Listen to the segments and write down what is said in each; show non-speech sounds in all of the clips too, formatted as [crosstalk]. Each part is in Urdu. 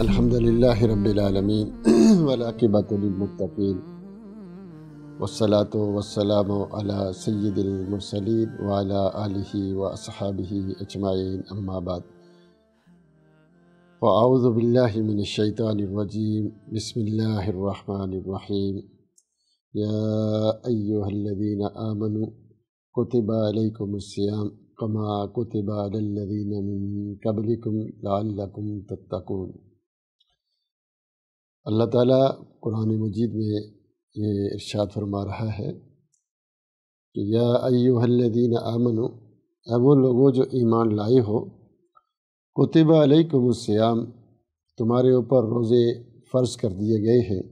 الحمد لله رب العالمين [clears throat] والعاقبة للمتقين والصلاة والسلام على سيد المرسلين وعلى آله وأصحابه أجمعين أما بعد وأعوذ بالله من الشيطان الرجيم بسم الله الرحمن الرحيم يا أيها الذين آمنوا کتب علیکم السیام کما کتب من قبلکم لعلکم تتقون اللہ تعالیٰ قرآن مجید میں یہ ارشاد فرما رہا ہے کہ یا ایوہ الذین آمنو اے وہ لوگوں جو ایمان لائے ہو کتب علیکم السیام تمہارے اوپر روزے فرض کر دیے گئے ہیں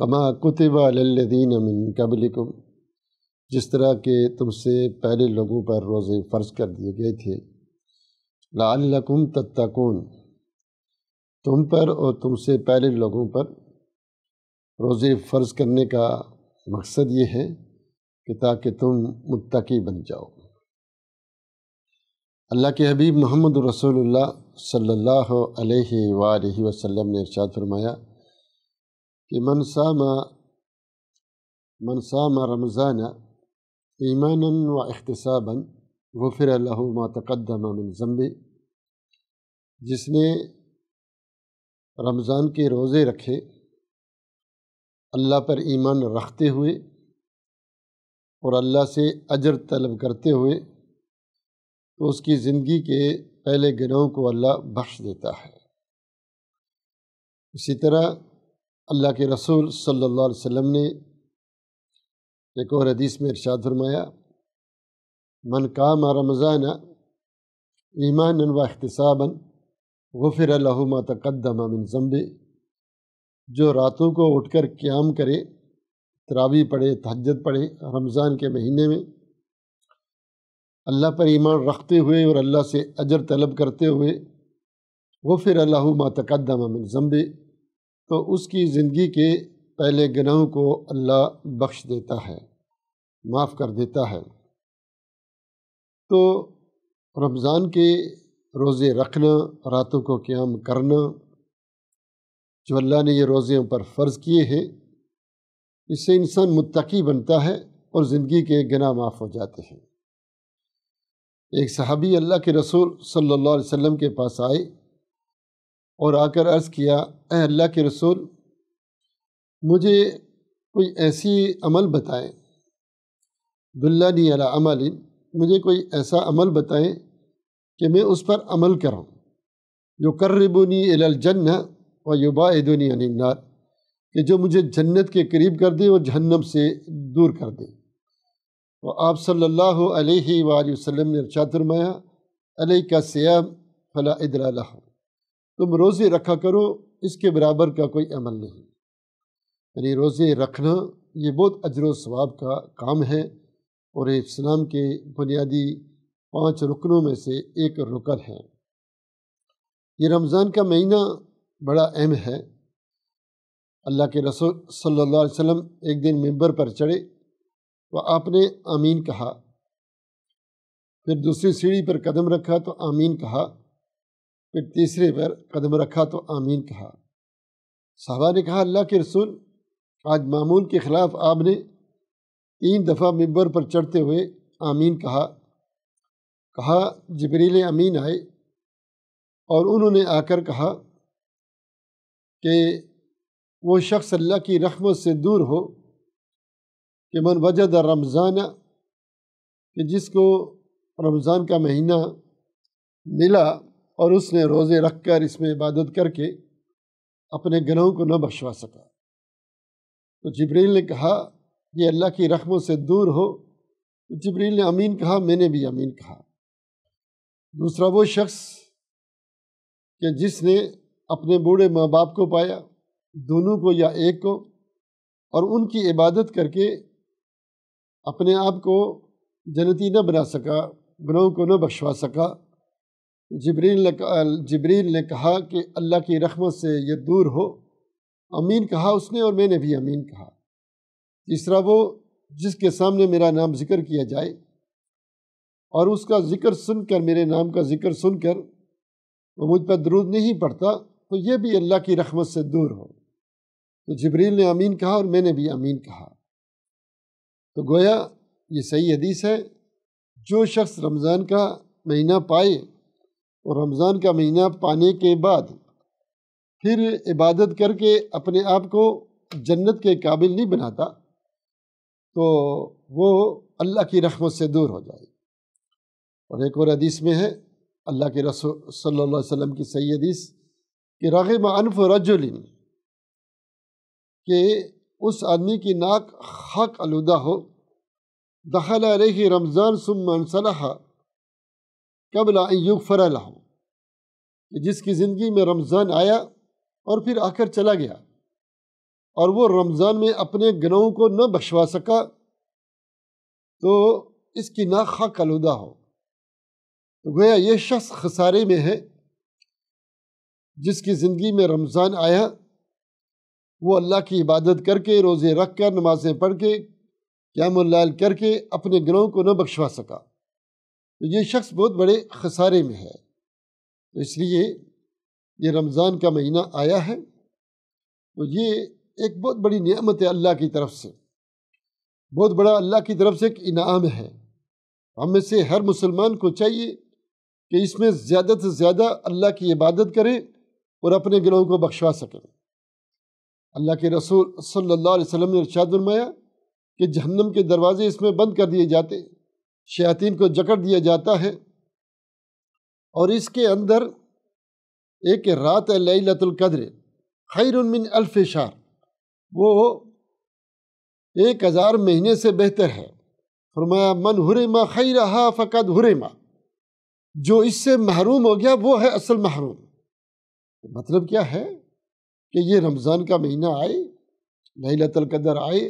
کما کتب دین امن کبلی کُم جس طرح کہ تم سے پہلے لوگوں پر روزے فرض کر دیے گئے تھے لعلکم تتکون تم پر اور تم سے پہلے لوگوں پر روزے فرض کرنے کا مقصد یہ ہے کہ تاکہ تم متقی بن جاؤ اللہ کے حبیب محمد رسول اللہ صلی اللہ علیہ وآلہ وسلم نے ارشاد فرمایا کہ منسامہ منسامہ رمضانہ ایمان و احتسابا غفر اللہ ما تقدم من ضمبے جس نے رمضان کے روزے رکھے اللہ پر ایمان رکھتے ہوئے اور اللہ سے اجر طلب کرتے ہوئے تو اس کی زندگی کے پہلے گناہوں کو اللہ بخش دیتا ہے اسی طرح اللہ کے رسول صلی اللہ علیہ وسلم نے ایک اور حدیث میں ارشاد فرمایا من کام رمضان ایمان و احتساب غفر اللہ ما تقدم من ضمبے جو راتوں کو اٹھ کر قیام کرے تراوی پڑھے تہجد پڑھے رمضان کے مہینے میں اللہ پر ایمان رکھتے ہوئے اور اللہ سے اجر طلب کرتے ہوئے غفر اللہ ما تقدم من ضمبے تو اس کی زندگی کے پہلے گناہوں کو اللہ بخش دیتا ہے معاف کر دیتا ہے تو رمضان کے روزے رکھنا راتوں کو قیام کرنا جو اللہ نے یہ روزے پر فرض کیے ہیں اس سے انسان متقی بنتا ہے اور زندگی کے گناہ معاف ہو جاتے ہیں ایک صحابی اللہ کے رسول صلی اللہ علیہ وسلم کے پاس آئے اور آ کر عرض کیا اے اللہ کے رسول مجھے کوئی ایسی عمل بتائیں دلہ نی عمل مجھے کوئی ایسا عمل بتائیں کہ میں اس پر عمل کروں جو کربنی الجن و یو با النار کہ جو مجھے جنت کے قریب کر دے اور جہنم سے دور کر دے وہ آپ صلی اللہ علیہ وآلہ وسلم نے ارشاد فرمایا علیہ کا سیام فلا عدلا تم روزے رکھا کرو اس کے برابر کا کوئی عمل نہیں یعنی روزے رکھنا یہ بہت اجر و ثواب کا کام ہے اور اسلام کے بنیادی پانچ رکنوں میں سے ایک رکن ہے یہ رمضان کا مہینہ بڑا اہم ہے اللہ کے رسول صلی اللہ علیہ وسلم ایک دن ممبر پر چڑھے تو آپ نے آمین کہا پھر دوسری سیڑھی پر قدم رکھا تو آمین کہا پھر تیسرے پر قدم رکھا تو آمین کہا صحابہ نے کہا اللہ کے رسول آج معمول کے خلاف آپ نے تین دفعہ ممبر پر چڑھتے ہوئے آمین کہا کہا جبریل امین آئے اور انہوں نے آ کر کہا کہ وہ شخص اللہ کی رحمت سے دور ہو کہ من وجد رمضان کہ جس کو رمضان کا مہینہ ملا اور اس نے روزے رکھ کر اس میں عبادت کر کے اپنے گروہوں کو نہ بخشوا سکا تو جبریل نے کہا یہ اللہ کی رحموں سے دور ہو تو جبریل نے امین کہا میں نے بھی امین کہا دوسرا وہ شخص کہ جس نے اپنے بوڑھے ماں باپ کو پایا دونوں کو یا ایک کو اور ان کی عبادت کر کے اپنے آپ کو جنتی نہ بنا سکا گناہوں کو نہ بخشوا سکا جبریل نے جبریل نے کہا کہ اللہ کی رحمت سے یہ دور ہو امین کہا اس نے اور میں نے بھی امین کہا تیسرا وہ جس کے سامنے میرا نام ذکر کیا جائے اور اس کا ذکر سن کر میرے نام کا ذکر سن کر وہ مجھ پر درود نہیں پڑتا تو یہ بھی اللہ کی رحمت سے دور ہو تو جبریل نے امین کہا اور میں نے بھی امین کہا تو گویا یہ صحیح حدیث ہے جو شخص رمضان کا مہینہ پائے اور رمضان کا مہینہ پانے کے بعد پھر عبادت کر کے اپنے آپ کو جنت کے قابل نہیں بناتا تو وہ اللہ کی رحمت سے دور ہو جائے اور ایک اور حدیث میں ہے اللہ کے رسول صلی اللہ علیہ وسلم کی صحیح حدیث کہ رغم انف و کہ اس آدمی کی ناک حق آلودہ ہو دخل علیہ رمضان سم انصلح قبل ان یغفر کہ جس کی زندگی میں رمضان آیا اور پھر آ کر چلا گیا اور وہ رمضان میں اپنے گناہوں کو نہ بخشوا سکا تو اس کی ناخواہ کلودہ ہو تو گویا یہ شخص خسارے میں ہے جس کی زندگی میں رمضان آیا وہ اللہ کی عبادت کر کے روزے رکھ کر نمازیں پڑھ کے قیام الال کر کے اپنے گناہوں کو نہ بخشوا سکا تو یہ شخص بہت بڑے خسارے میں ہے تو اس لیے یہ رمضان کا مہینہ آیا ہے تو یہ ایک بہت بڑی نعمت ہے اللہ کی طرف سے بہت بڑا اللہ کی طرف سے ایک انعام ہے ہم میں سے ہر مسلمان کو چاہیے کہ اس میں زیادہ سے زیادہ اللہ کی عبادت کرے اور اپنے گناہوں کو بخشوا سکیں اللہ کے رسول صلی اللہ علیہ وسلم نے ارشاد فرمایا کہ جہنم کے دروازے اس میں بند کر دیے جاتے شیاطین کو جکڑ دیا جاتا ہے اور اس کے اندر ایک رات ہے لیلت القدر خیر من الف شہر وہ ایک ہزار مہینے سے بہتر ہے فرمایا من حرما خیرہا فقد حرما جو اس سے محروم ہو گیا وہ ہے اصل محروم مطلب کیا ہے کہ یہ رمضان کا مہینہ آئے لیلت القدر آئے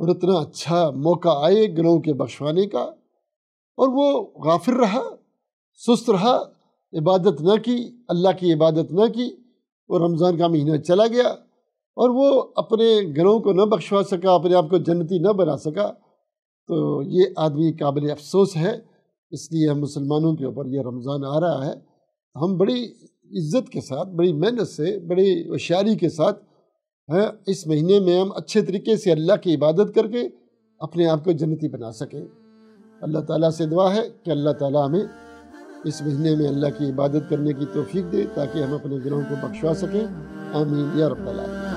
اور اتنا اچھا موقع آئے گناہوں کے بخشوانے کا اور وہ غافر رہا سست رہا عبادت نہ کی اللہ کی عبادت نہ کی اور رمضان کا مہینہ چلا گیا اور وہ اپنے گھروں کو نہ بخشوا سکا اپنے آپ کو جنتی نہ بنا سکا تو یہ آدمی قابل افسوس ہے اس لیے ہم مسلمانوں کے اوپر یہ رمضان آ رہا ہے ہم بڑی عزت کے ساتھ بڑی محنت سے بڑی ہوشیاری کے ساتھ اس مہینے میں ہم اچھے طریقے سے اللہ کی عبادت کر کے اپنے آپ کو جنتی بنا سکیں اللہ تعالیٰ سے دعا ہے کہ اللہ تعالیٰ ہمیں اس مہینے میں اللہ کی عبادت کرنے کی توفیق دے تاکہ ہم اپنے گناہوں کو بخشوا سکیں آمین یا رب العالمین